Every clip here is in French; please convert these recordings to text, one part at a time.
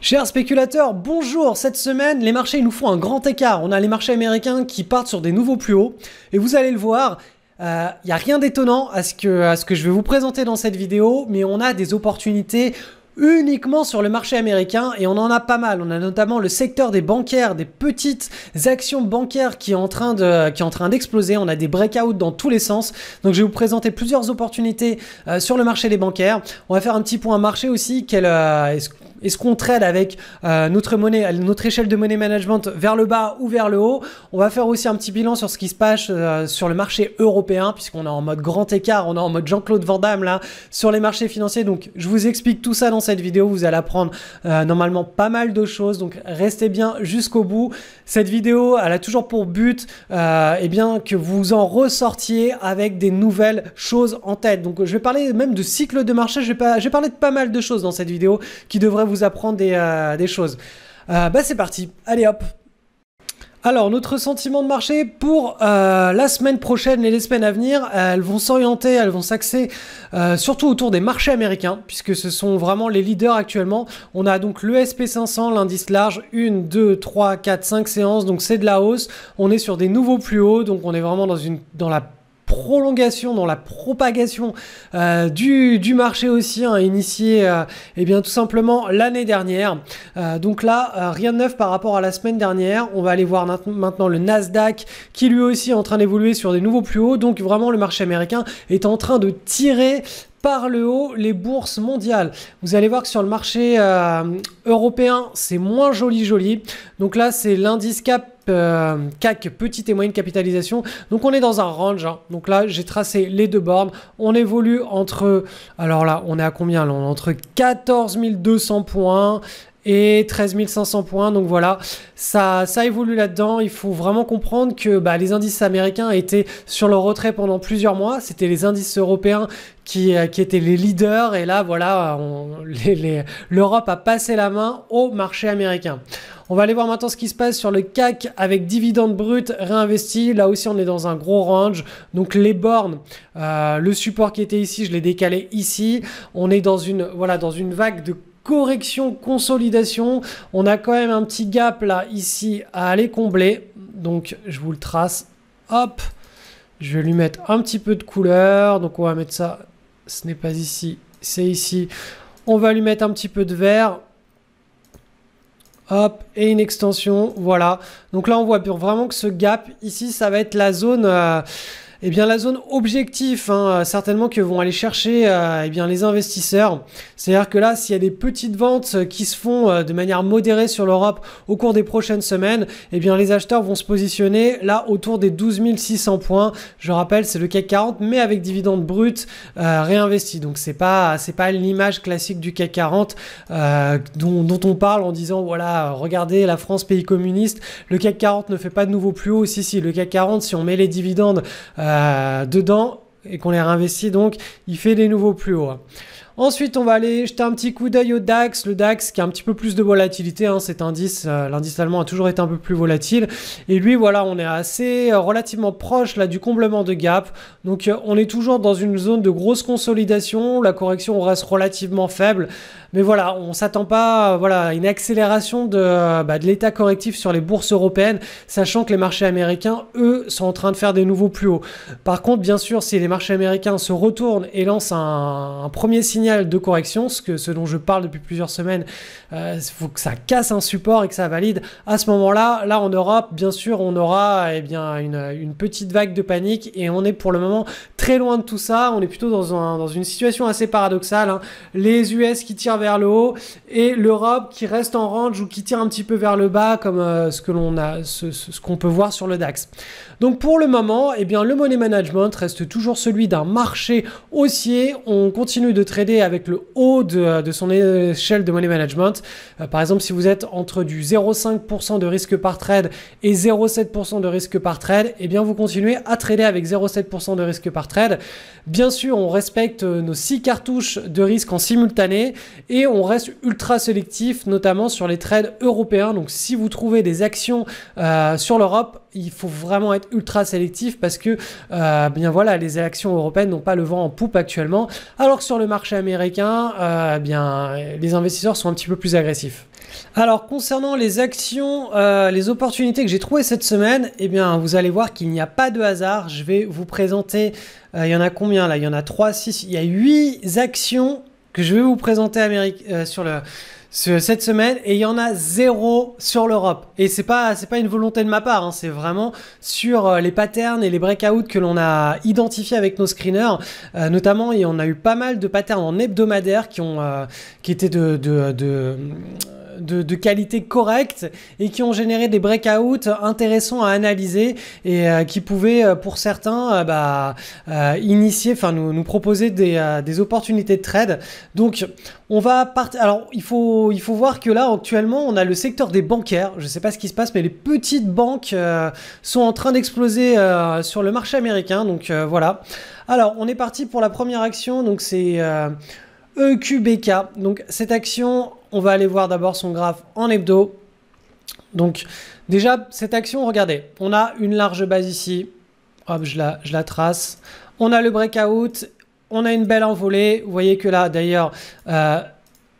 Chers spéculateurs, bonjour Cette semaine, les marchés nous font un grand écart. On a les marchés américains qui partent sur des nouveaux plus hauts. Et vous allez le voir, il euh, n'y a rien d'étonnant à, ce que je vais vous présenter dans cette vidéo, mais on a des opportunités uniquement sur le marché américain et on en a pas mal. On a notamment le secteur des bancaires, des petites actions bancaires qui est en train d'exploser. On a des breakouts dans tous les sens. Donc je vais vous présenter plusieurs opportunités euh, sur le marché des bancaires. On va faire un petit point marché aussi. Euh, est-ce qu'on trade avec euh, notre monnaie, notre échelle de monnaie management vers le bas ou vers le haut On va faire aussi un petit bilan sur ce qui se passe euh, sur le marché européen, puisqu'on est en mode grand écart, on est en mode Jean-Claude Van Damme là, sur les marchés financiers. Donc je vous explique tout ça dans cette vidéo, vous allez apprendre euh, normalement pas mal de choses, donc restez bien jusqu'au bout. Cette vidéo, elle a toujours pour but eh bien, que vous en ressortiez avec des nouvelles choses en tête. Donc je vais parler même de cycle de marché, je vais, je vais parler de pas mal de choses dans cette vidéo qui devraient vous apprendre des, euh, choses. Euh, bah c'est parti, allez hop alors, notre sentiment de marché pour euh, la semaine prochaine et les semaines à venir, elles vont s'orienter, elles vont s'axer surtout autour des marchés américains, puisque ce sont vraiment les leaders actuellement. On a donc le SP500, l'indice large, 1, 2, 3, 4, 5 séances, donc c'est de la hausse. On est sur des nouveaux plus hauts, donc on est vraiment dans, une, dans la prolongation, dans la propagation euh, du, marché aussi à hein, initié et euh, eh bien, tout simplement l'année dernière. Euh, donc là, rien de neuf par rapport à la semaine dernière. On va aller voir maintenant le Nasdaq qui lui aussi est en train d'évoluer sur des nouveaux plus hauts. Donc vraiment, le marché américain est en train de tirer par le haut les bourses mondiales. Vous allez voir que sur le marché euh, européen, c'est moins joli joli. Donc là, c'est l'indice CAC euh, petite et moyenne capitalisation. Donc on est dans un range. Hein. Donc là, j'ai tracé les deux bornes. On évolue entre... Alors là, on est à combien On est entre 14 200 points et 13 500 points. Donc voilà, ça, ça évolue là-dedans. Il faut vraiment comprendre que bah, les indices américains étaient sur le retrait pendant plusieurs mois. C'était les indices européens qui, euh, qui, étaient les leaders. Et là, voilà, l'Europe a passé la main au marché américain. On va aller voir maintenant ce qui se passe sur le CAC avec dividendes brut réinvesti, Là aussi, on est dans un gros range. Donc les bornes, euh, le support qui était ici, je l'ai décalé ici. On est dans une, voilà, dans une vague de correction, consolidation. On a quand même un petit gap là, ici, à aller combler. Donc, je vous le trace. Hop, je vais lui mettre un petit peu de couleur. Donc, on va mettre ça. Ce n'est pas ici, c'est ici. On va lui mettre un petit peu de vert. Hop, et une extension, voilà. Donc là, on voit vraiment que ce gap, ici, ça va être la zone... Euh, eh bien, la zone objectif, hein, euh, certainement que vont aller chercher euh, eh bien, les investisseurs. C'est-à-dire que là, s'il y a des petites ventes euh, qui se font de manière modérée sur l'Europe au cours des prochaines semaines, eh bien, les acheteurs vont se positionner là autour des 12 600 points. Je rappelle, c'est le CAC 40, mais avec dividende brut réinvesti. Donc, c'est pas, c'est pas l'image classique du CAC 40 dont, dont, on parle en disant, voilà, regardez la France, pays communiste, le CAC 40 ne fait pas de nouveau plus haut. Si, si, le CAC 40, si on met les dividendes, euh, dedans et qu'on les réinvestit, donc il fait des nouveaux plus hauts. Ensuite, on va aller jeter un petit coup d'œil au DAX. Le DAX qui a un petit peu plus de volatilité, hein, cet indice, euh, l'indice allemand a toujours été un peu plus volatile. Et lui, voilà, on est assez euh, relativement proche là du comblement de gap. Donc, euh, on est toujours dans une zone de grosse consolidation. La correction reste relativement faible. Mais voilà, on s'attend pas voilà, à une accélération bah, de, l'état correctif sur les bourses européennes, sachant que les marchés américains, eux, sont en train de faire des nouveaux plus hauts. Par contre, bien sûr, si les marchés américains se retournent et lancent un, un premier signal de correction, ce, que, ce dont je parle depuis plusieurs semaines, il euh, faut que ça casse un support et que ça valide. À ce moment-là, là en Europe, bien sûr, on aura et eh bien, une, petite vague de panique et on est pour le moment très loin de tout ça. On est plutôt dans, un, dans une situation assez paradoxale. Hein. Les US qui tirent vers le haut et l'Europe qui reste en range ou qui tire un petit peu vers le bas comme euh, ce que l'on a, ce, qu'on peut voir sur le DAX. Donc pour le moment, et eh bien, le money management reste toujours celui d'un marché haussier. On continue de trader avec le haut de, son échelle de money management. Euh, par exemple, si vous êtes entre du 0,5% de risque par trade et 0,7% de risque par trade, eh bien vous continuez à trader avec 0,7% de risque par trade. Bien sûr, on respecte euh, nos 6 cartouches de risque en simultané et on reste ultra sélectif, notamment sur les trades européens. Donc si vous trouvez des actions euh, sur l'Europe, il faut vraiment être ultra sélectif parce que bien voilà, les actions européennes n'ont pas le vent en poupe actuellement, alors que sur le marché américain, américain, euh, eh bien, les investisseurs sont un petit peu plus agressifs. Alors concernant les actions, euh, les opportunités que j'ai trouvées cette semaine, eh bien vous allez voir qu'il n'y a pas de hasard. Je vais vous présenter, euh, il y en a combien là Il y en a 3, 6, il y a 8 actions que je vais vous présenter sur le cette semaine et il y en a zéro sur l'Europe. Et c'est pas c'est pas une volonté de ma part, hein, c'est vraiment sur euh, les patterns et les breakouts que l'on a identifiés avec nos screeners. Euh, notamment, il y a eu pas mal de patterns en hebdomadaire qui ont euh, qui étaient de, de de, qualité correcte et qui ont généré des breakouts intéressants à analyser et euh, qui pouvaient, euh, pour certains, euh, bah, initier, enfin, nous, proposer des, opportunités de trade. Donc, on va partir. Alors, il faut, il faut voir que là, actuellement, on a le secteur des bancaires. Je ne sais pas ce qui se passe, mais les petites banques sont en train d'exploser sur le marché américain. Donc, voilà. Alors, on est parti pour la première action. Donc, c'est. EQBK. E Donc cette action on va aller voir d'abord son graphe en hebdo. Donc déjà, cette action, regardez, on a une large base ici. Hop, je la, trace. On a le breakout, on a une belle envolée. Vous voyez que là, d'ailleurs, euh,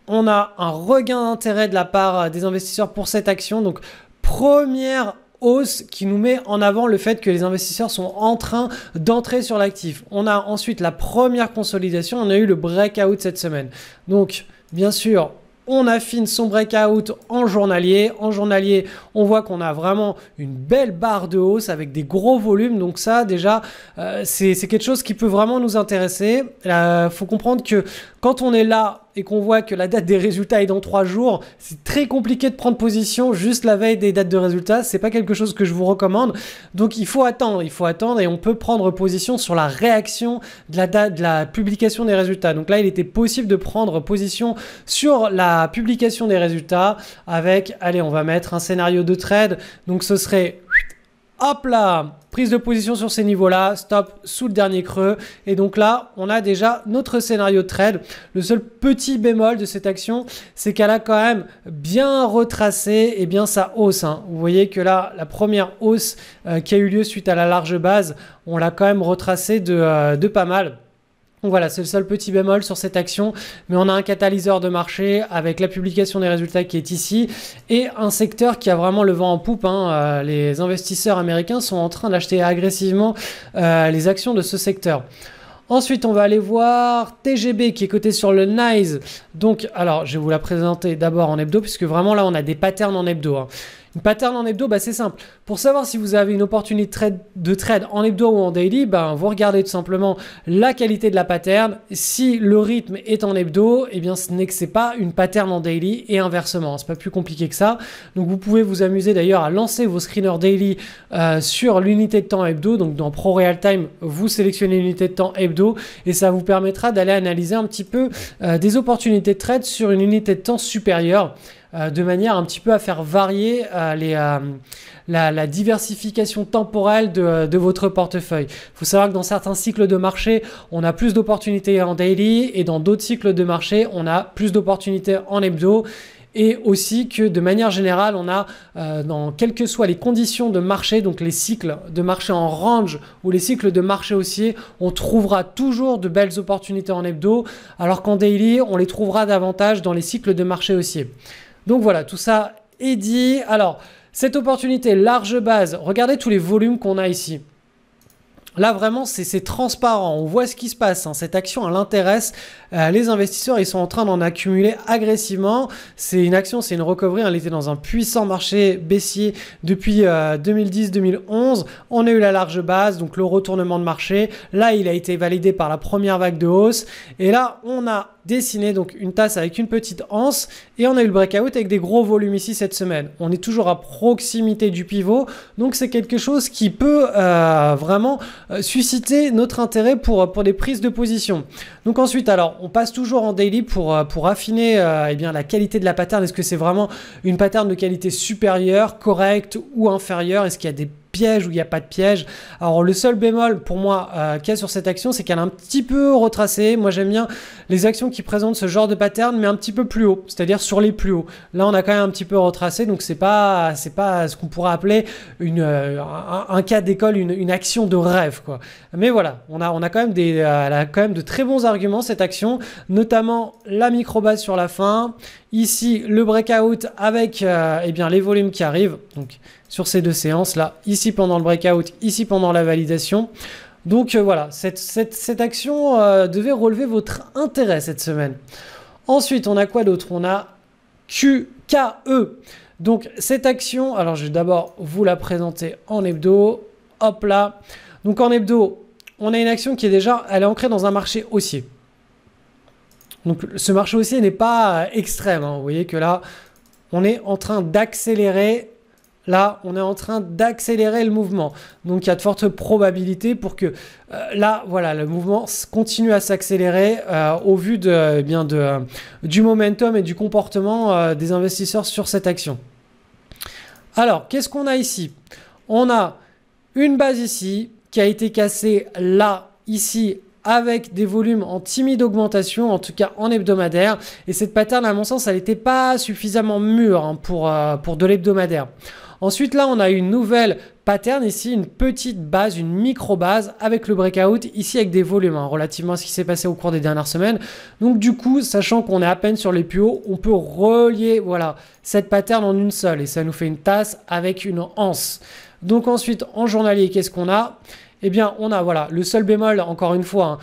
on a un regain d'intérêt de la part des investisseurs pour cette action. Donc première hausse qui nous met en avant le fait que les investisseurs sont en train d'entrer sur l'actif. On a ensuite la première consolidation, on a eu le breakout cette semaine. Donc bien sûr, on affine son breakout en journalier. En journalier, on voit qu'on a vraiment une belle barre de hausse avec des gros volumes. Donc ça, déjà, euh, c'est quelque chose qui peut vraiment nous intéresser. Il euh, faut comprendre que quand on est là et qu'on voit que la date des résultats est dans trois jours, c'est très compliqué de prendre position juste la veille des dates de résultats. C'est pas quelque chose que je vous recommande. Donc il faut attendre, il faut attendre et on peut prendre position sur la réaction de la date de la publication des résultats. Donc là, il était possible de prendre position sur la publication des résultats avec, allez, on va mettre un scénario de trade. Donc ce serait Hop là Prise de position sur ces niveaux-là, stop sous le dernier creux. Et donc là, on a déjà notre scénario de trade. Le seul petit bémol de cette action, c'est qu'elle a quand même bien retracé et bien sa hausse. Hein. Vous voyez que là, la première hausse euh, qui a eu lieu suite à la large base, on l'a quand même retracé de, euh, de pas mal. Donc voilà, c'est le seul petit bémol sur cette action, mais on a un catalyseur de marché avec la publication des résultats qui est ici et un secteur qui a vraiment le vent en poupe. Hein. Euh, les investisseurs américains sont en train d'acheter agressivement euh, les actions de ce secteur. Ensuite, on va aller voir TGB qui est coté sur le NICE. Donc, alors, je vais vous la présenter d'abord en hebdo, puisque vraiment là, on a des patterns en hebdo. Hein. Une pattern en hebdo, bah, c'est simple. Pour savoir si vous avez une opportunité de trade, en hebdo ou en daily, bah, vous regardez tout simplement la qualité de la pattern. Si le rythme est en hebdo, eh bien ce n'est pas une pattern en daily et inversement. C'est pas plus compliqué que ça. Donc vous pouvez vous amuser d'ailleurs à lancer vos screeners daily euh, sur l'unité de temps hebdo. Donc dans Pro Real vous sélectionnez l'unité de temps hebdo et ça vous permettra d'aller analyser un petit peu euh, des opportunités de trade sur une unité de temps supérieure. Euh, de manière un petit peu à faire varier euh, euh, la, diversification temporelle de, votre portefeuille. Il faut savoir que dans certains cycles de marché, on a plus d'opportunités en daily et dans d'autres cycles de marché, on a plus d'opportunités en hebdo et aussi que de manière générale, on a, dans quelles que soient les conditions de marché, donc les cycles de marché en range ou les cycles de marché haussier, on trouvera toujours de belles opportunités en hebdo, alors qu'en daily, on les trouvera davantage dans les cycles de marché haussier. Donc voilà, tout ça est dit. Alors, cette opportunité large base, regardez tous les volumes qu'on a ici. Là, vraiment, c'est transparent. On voit ce qui se passe. Hein. Cette action, elle intéresse euh, les investisseurs. Ils sont en train d'en accumuler agressivement. C'est une action, c'est une recovery. Hein. Elle était dans un puissant marché baissier depuis 2010-2011. Euh, on a eu la large base, donc le retournement de marché. Là, il a été validé par la première vague de hausse. Et là, on a dessiner donc une tasse avec une petite anse et on a eu le breakout avec des gros volumes ici cette semaine. On est toujours à proximité du pivot, donc c'est quelque chose qui peut euh, vraiment euh, susciter notre intérêt pour, pour des prises de position. Donc ensuite, alors, on passe toujours en daily pour, euh, pour affiner eh bien, la qualité de la pattern. Est-ce que c'est vraiment une pattern de qualité supérieure, correcte ou inférieure Est-ce qu'il y a des piège ou il n'y a pas de piège. Alors le seul bémol pour moi euh, qu'il y a sur cette action, c'est qu'elle est un petit peu retracée. Moi j'aime bien les actions qui présentent ce genre de pattern, mais un petit peu plus haut, c'est-à-dire sur les plus hauts. Là on a quand même un petit peu retracé, donc c'est pas c'est pas ce qu'on pourrait appeler une, euh, un, cas d'école, une, action de rêve quoi. Mais voilà, on a on a quand même des euh, quand même de très bons arguments cette action, notamment la microbase sur la fin. Ici le breakout avec eh bien les volumes qui arrivent. Donc sur ces deux séances-là, ici pendant le breakout, ici pendant la validation. Donc euh, voilà, cette, action euh, devait relever votre intérêt cette semaine. Ensuite, on a quoi d'autre On a QKE. Donc cette action, alors je vais d'abord vous la présenter en hebdo. Hop là. Donc en hebdo, on a une action qui est déjà, elle est ancrée dans un marché haussier. Donc ce marché haussier n'est pas euh, extrême. Hein. Vous voyez que là, on est en train d'accélérer Là, on est en train d'accélérer le mouvement. Donc, il y a de fortes probabilités pour que euh, là, voilà, le mouvement continue à s'accélérer euh, au vu de, eh bien, de, euh, du momentum et du comportement des investisseurs sur cette action. Alors, qu'est-ce qu'on a ici On a une base ici qui a été cassée là, ici avec des volumes en timide augmentation, en tout cas en hebdomadaire. Et cette pattern, à mon sens, elle n'était pas suffisamment mûre hein, euh, pour, de l'hebdomadaire. Ensuite, là, on a une nouvelle pattern ici, une petite base, une micro base avec le breakout ici avec des volumes hein, relativement à ce qui s'est passé au cours des dernières semaines. Donc du coup, sachant qu'on est à peine sur les plus hauts, on peut relier voilà cette pattern en une seule et ça nous fait une tasse avec une anse. Donc ensuite, en journalier, qu'est-ce qu'on a eh bien, on a voilà le seul bémol, encore une fois. Hein,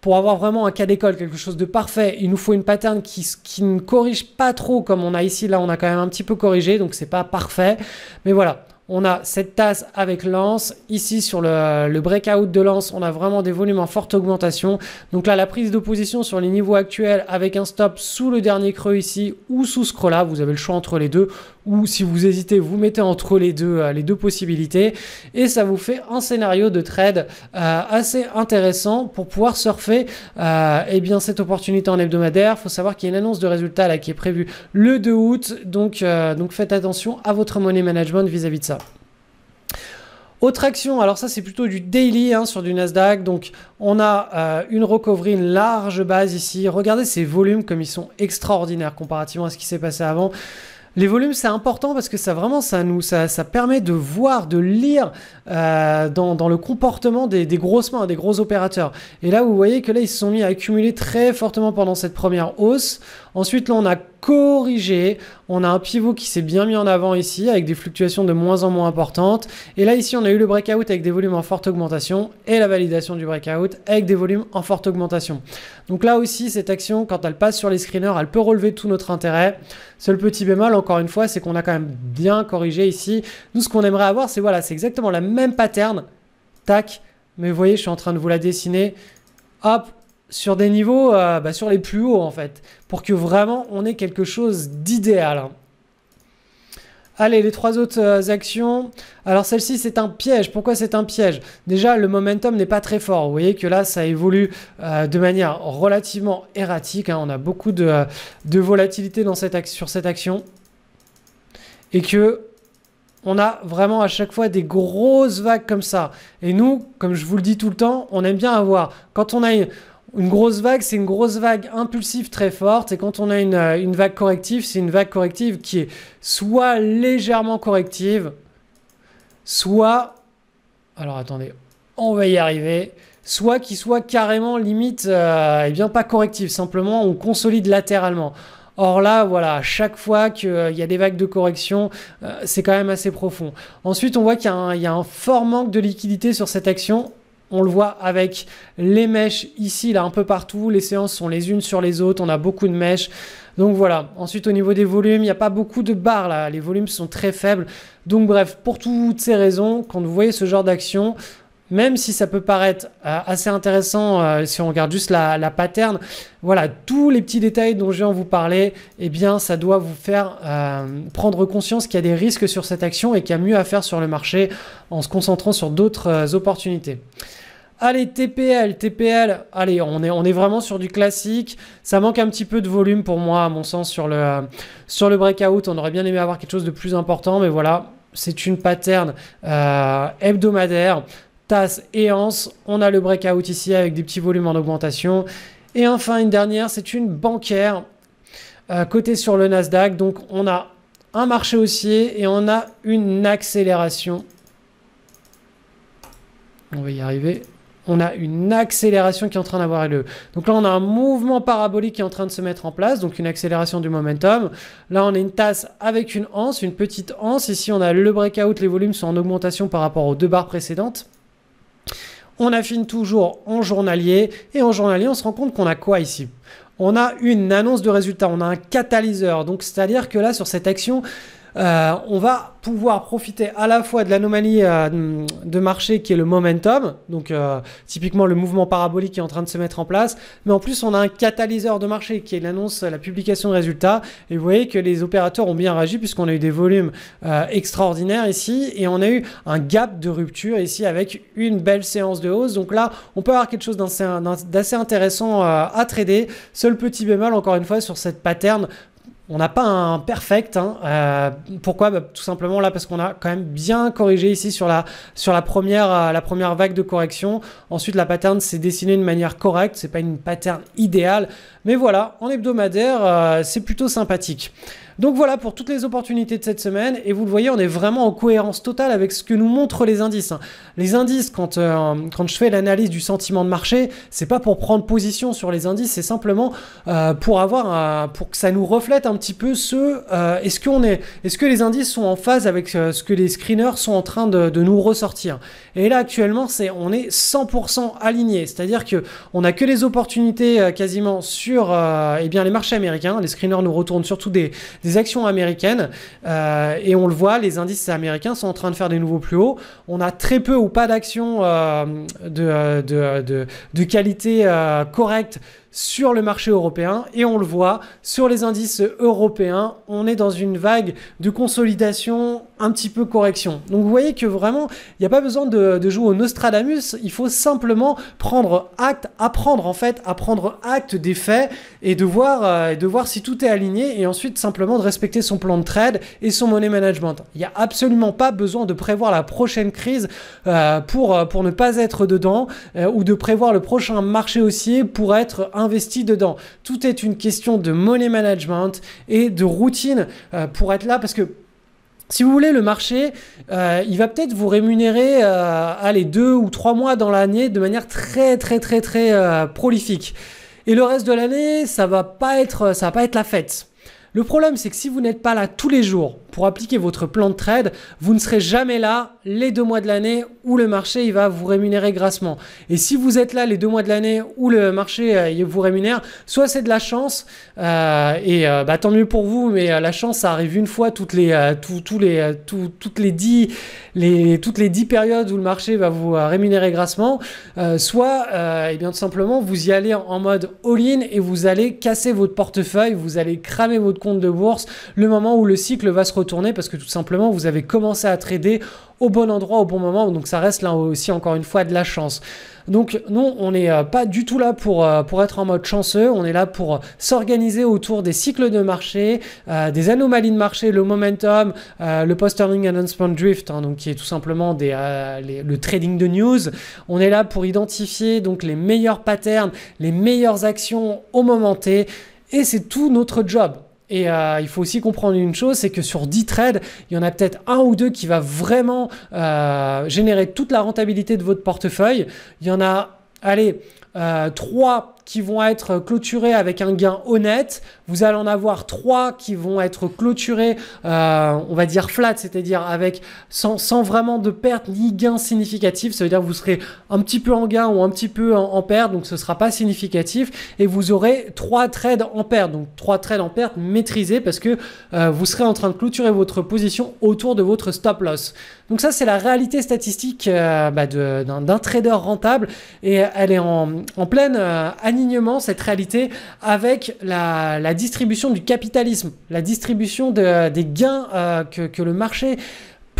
pour avoir vraiment un cas d'école, quelque chose de parfait, il nous faut une pattern qui, qui ne corrige pas trop comme on a ici. Là, on a quand même un petit peu corrigé, donc c'est pas parfait. Mais voilà, on a cette tasse avec Lance. Ici, sur le, breakout de Lance, on a vraiment des volumes en forte augmentation. Donc là, la prise de position sur les niveaux actuels avec un stop sous le dernier creux ici ou sous ce creux-là. Vous avez le choix entre les deux. Ou si vous hésitez, vous mettez entre les deux, euh, les deux possibilités. Et ça vous fait un scénario de trade euh, assez intéressant pour pouvoir surfer euh, eh bien, cette opportunité en hebdomadaire. Il faut savoir qu'il y a une annonce de résultat là, qui est prévue le 2 août. Donc, donc faites attention à votre money management vis à -vis de ça. Autre action, alors ça c'est plutôt du daily hein, sur du Nasdaq, donc on a euh, une recovery, une large base ici. Regardez ces volumes comme ils sont extraordinaires comparativement à ce qui s'est passé avant. Les volumes, c'est important parce que ça vraiment, ça nous, ça, permet de voir, de lire euh, dans, le comportement des, des, grosses mains, des gros opérateurs. Et là, vous voyez que là, ils se sont mis à accumuler très fortement pendant cette première hausse. Ensuite, là, on a corrigé. On a un pivot qui s'est bien mis en avant ici avec des fluctuations de moins en moins importantes. Et là ici on a eu le breakout avec des volumes en forte augmentation et la validation du breakout avec des volumes en forte augmentation. Donc là aussi cette action quand elle passe sur les screeners elle peut relever tout notre intérêt. Seul petit bémol encore une fois c'est qu'on a quand même bien corrigé ici. Nous ce qu'on aimerait avoir c'est voilà c'est exactement la même pattern. Tac. Mais vous voyez je suis en train de vous la dessiner. Hop, sur des niveaux, euh, bah, sur les plus hauts en fait, pour que vraiment on ait quelque chose d'idéal. Allez, les trois autres euh, actions. Alors celle-ci, c'est un piège. Pourquoi c'est un piège Déjà, le momentum n'est pas très fort. Vous voyez que là, ça évolue euh, de manière relativement erratique. Hein. On a beaucoup de, volatilité dans cette sur cette action. Et que on a vraiment à chaque fois des grosses vagues comme ça. Et nous, comme je vous le dis tout le temps, on aime bien avoir, quand on a une grosse vague, c'est une grosse vague impulsive très forte. Et quand on a euh, une, vague corrective, c'est une vague corrective qui est soit légèrement corrective, soit... Alors attendez, on va y arriver. Soit qui soit carrément limite, et euh, eh bien pas corrective, simplement on consolide latéralement. Or là, voilà, chaque fois qu'il euh, y a des vagues de correction, c'est quand même assez profond. Ensuite, on voit qu'il y, a un fort manque de liquidité sur cette action. On le voit avec les mèches ici, là, un peu partout. Les séances sont les unes sur les autres. On a beaucoup de mèches. Donc voilà. Ensuite, au niveau des volumes, il n'y a pas beaucoup de barres là. Les volumes sont très faibles. Donc bref, pour toutes ces raisons, quand vous voyez ce genre d'action, même si ça peut paraître euh, assez intéressant euh, si on regarde juste la, pattern, voilà, tous les petits détails dont je viens de vous parler, eh bien, ça doit vous faire euh, prendre conscience qu'il y a des risques sur cette action et qu'il y a mieux à faire sur le marché en se concentrant sur d'autres opportunités. Allez, TPL, TPL, allez, on est, on est vraiment sur du classique. Ça manque un petit peu de volume pour moi, à mon sens, sur le, sur le breakout. On aurait bien aimé avoir quelque chose de plus important, mais voilà, c'est une pattern hebdomadaire. Tasse et ANS. On a le breakout ici avec des petits volumes en augmentation. Et enfin, une dernière, c'est une bancaire euh, côté sur le Nasdaq. Donc, on a un marché haussier et on a une accélération. On va y arriver. On a une accélération qui est en train d'avoir lieu. Donc là, on a un mouvement parabolique qui est en train de se mettre en place, donc une accélération du momentum. Là, on a une tasse avec une anse, une petite anse. Ici, on a le breakout, les volumes sont en augmentation par rapport aux deux barres précédentes. On affine toujours en journalier. Et en journalier, on se rend compte qu'on a quoi ici on a une annonce de résultat, on a un catalyseur. Donc, c'est-à-dire que là, sur cette action, euh, on va pouvoir profiter à la fois de l'anomalie euh, de marché qui est le momentum, donc euh, typiquement le mouvement parabolique qui est en train de se mettre en place, mais en plus on a un catalyseur de marché qui est l'annonce, la publication de résultats, et vous voyez que les opérateurs ont bien réagi puisqu'on a eu des volumes extraordinaires ici, et on a eu un gap de rupture ici avec une belle séance de hausse, donc là on peut avoir quelque chose d'assez intéressant à trader, seul petit bémol encore une fois sur cette pattern on n'a pas un perfect. Hein. Euh, pourquoi bah, Tout simplement là parce qu'on a quand même bien corrigé ici sur la sur la première euh, la première vague de correction. Ensuite la pattern s'est dessinée de manière correcte. C'est pas une pattern idéale, mais voilà en hebdomadaire euh, c'est plutôt sympathique. Donc voilà pour toutes les opportunités de cette semaine. Et vous le voyez, on est vraiment en cohérence totale avec ce que nous montrent les indices. Hein. Les indices, quand, euh, quand je fais l'analyse du sentiment de marché, c'est pas pour prendre position sur les indices, c'est simplement euh, pour avoir, pour que ça nous reflète un petit peu ce, euh, est-ce qu'on est, est-ce que les indices sont en phase avec ce que les screeners sont en train de, nous ressortir. Et là actuellement, c'est, on est 100% aligné, c'est-à-dire que on a que les opportunités quasiment sur, eh bien les marchés américains. Les screeners nous retournent surtout des actions américaines. Euh, et on le voit, les indices américains sont en train de faire des nouveaux plus hauts. On a très peu ou pas d'actions euh, de, euh, de, de, de, qualité correcte sur le marché européen et on le voit sur les indices européens, on est dans une vague de consolidation, un petit peu correction. Donc vous voyez que vraiment, il n'y a pas besoin de, jouer au Nostradamus, il faut simplement prendre acte, apprendre en fait, à prendre acte des faits et de voir, euh, et de voir si tout est aligné et ensuite simplement de respecter son plan de trade et son money management. Il n'y a absolument pas besoin de prévoir la prochaine crise euh, pour, euh, pour ne pas être dedans ou de prévoir le prochain marché haussier pour être investi dedans. Tout est une question de money management et de routine euh, pour être là parce que si vous voulez, le marché, euh, il va peut-être vous rémunérer, à euh, les deux ou trois mois dans l'année de manière très, très, très, très prolifique. Et le reste de l'année, ça va pas être, ça va pas être la fête. Le problème, c'est que si vous n'êtes pas là tous les jours pour appliquer votre plan de trade, vous ne serez jamais là les deux mois de l'année où le marché il va vous rémunérer grassement. Et si vous êtes là les deux mois de l'année où le marché euh, vous rémunère, soit c'est de la chance euh, et euh, bah, tant mieux pour vous, mais la chance ça arrive une fois toutes les les toutes les dix les toutes les dix périodes où le marché va vous rémunérer grassement. soit et eh bien tout simplement vous y allez en, en mode all-in et vous allez casser votre portefeuille, vous allez cramer votre compte de bourse le moment où le cycle va se retourner parce que tout simplement vous avez commencé à trader au au bon endroit au bon moment. Donc ça reste là aussi encore une fois de la chance. Donc non, on n'est euh, pas du tout là pour, euh, pour être en mode chanceux, on est là pour euh, s'organiser autour des cycles de marché, des anomalies de marché, le momentum, le post-earning announcement drift, hein, donc qui est tout simplement le trading de news. On est là pour identifier donc les meilleurs patterns, les meilleures actions au moment T, et c'est tout notre job. Et euh, il faut aussi comprendre une chose, c'est que sur 10 trades, il y en a peut-être un ou deux qui va vraiment euh, générer toute la rentabilité de votre portefeuille. Il y en a, allez, euh, 3 qui vont être clôturés avec un gain honnête. Vous allez en avoir trois qui vont être clôturés, euh, on va dire flat, c'est-à-dire avec sans, vraiment de perte ni gain significatif. Ça veut dire que vous serez un petit peu en gain ou un petit peu en, perte, donc ce sera pas significatif. Et vous aurez trois trades en perte, donc trois trades en perte maîtrisés parce que euh, vous serez en train de clôturer votre position autour de votre stop loss. Donc ça, c'est la réalité statistique euh, bah, d'un trader rentable et elle est en, plein euh, alignement, cette réalité, avec la, distribution du capitalisme, la distribution des gains euh, que, le marché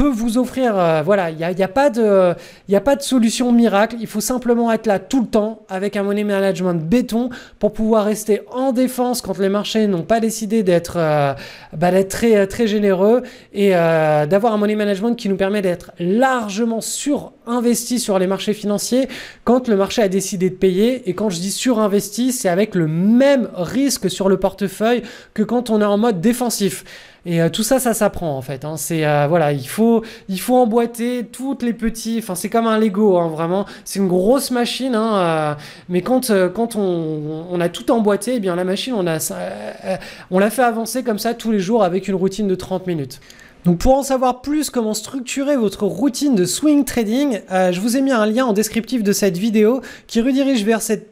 vous offrir. Euh, voilà, il n'y a, pas de, a pas de solution miracle. Il faut simplement être là tout le temps avec un money management béton pour pouvoir rester en défense quand les marchés n'ont pas décidé d'être euh, bah, très, très généreux et euh, d'avoir un money management qui nous permet d'être largement sur investi sur les marchés financiers quand le marché a décidé de payer. Et quand je dis surinvesti, c'est avec le même risque sur le portefeuille que quand on est en mode défensif. Et euh, tout ça, ça s'apprend en fait. Hein. C'est euh, voilà, il faut, il faut emboîter toutes les petits. Enfin, c'est comme un Lego, hein, vraiment. C'est une grosse machine. Hein, euh, mais quand quand on, a tout emboîté, et eh bien la machine, on a, on l'a fait avancer comme ça tous les jours avec une routine de 30 minutes. Donc pour en savoir plus comment structurer votre routine de swing trading, euh, je vous ai mis un lien en descriptif de cette vidéo qui redirige vers cette,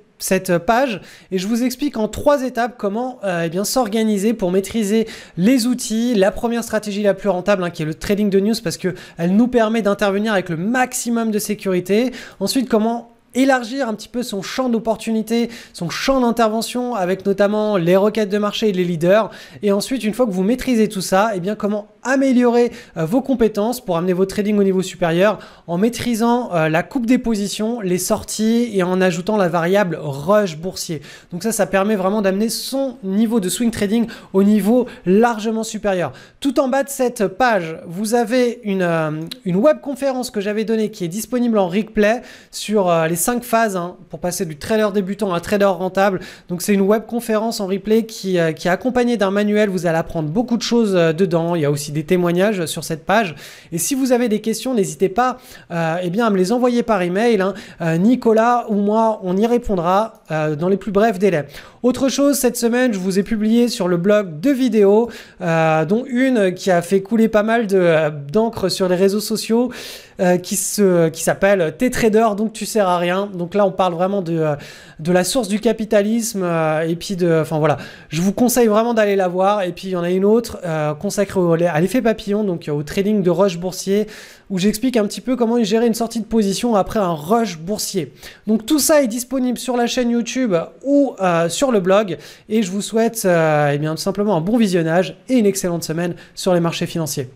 page et je vous explique en trois étapes comment euh, eh bien s'organiser pour maîtriser les outils. La première stratégie la plus rentable hein, qui est le trading de news parce qu'elle nous permet d'intervenir avec le maximum de sécurité. Ensuite comment élargir un petit peu son champ d'opportunités, son champ d'intervention avec notamment les requêtes de marché et les leaders. Et ensuite, une fois que vous maîtrisez tout ça, eh bien comment améliorer euh, vos compétences pour amener vos trading au niveau supérieur en maîtrisant euh, la coupe des positions, les sorties et en ajoutant la variable rush boursier. Donc ça, ça permet vraiment d'amener son niveau de swing trading au niveau largement supérieur. Tout en bas de cette page, vous avez une, euh, une web conférence que j'avais donnée qui est disponible en replay sur les cinq phases hein, pour passer du trader débutant à trader rentable. Donc c'est une web conférence en replay euh, qui, est accompagnée d'un manuel. Vous allez apprendre beaucoup de choses euh, dedans. Il y a aussi des témoignages sur cette page. Et si vous avez des questions, n'hésitez pas euh, eh bien, à me les envoyer par email. Hein. Nicolas ou moi, on y répondra dans les plus brefs délais. Autre chose, cette semaine, je vous ai publié sur le blog deux vidéos, dont une qui a fait couler pas mal d'encre sur les réseaux sociaux. Euh, qui s'appelle T'es trader donc tu sers à rien. Donc là on parle vraiment de euh, la source du capitalisme euh, et puis de voilà, je vous conseille vraiment d'aller la voir et puis il y en a une autre consacrée à l'effet papillon donc au trading de rush boursier où j'explique un petit peu comment gérer une sortie de position après un rush boursier. Donc tout ça est disponible sur la chaîne YouTube ou sur le blog et je vous souhaite eh bien, tout simplement un bon visionnage et une excellente semaine sur les marchés financiers.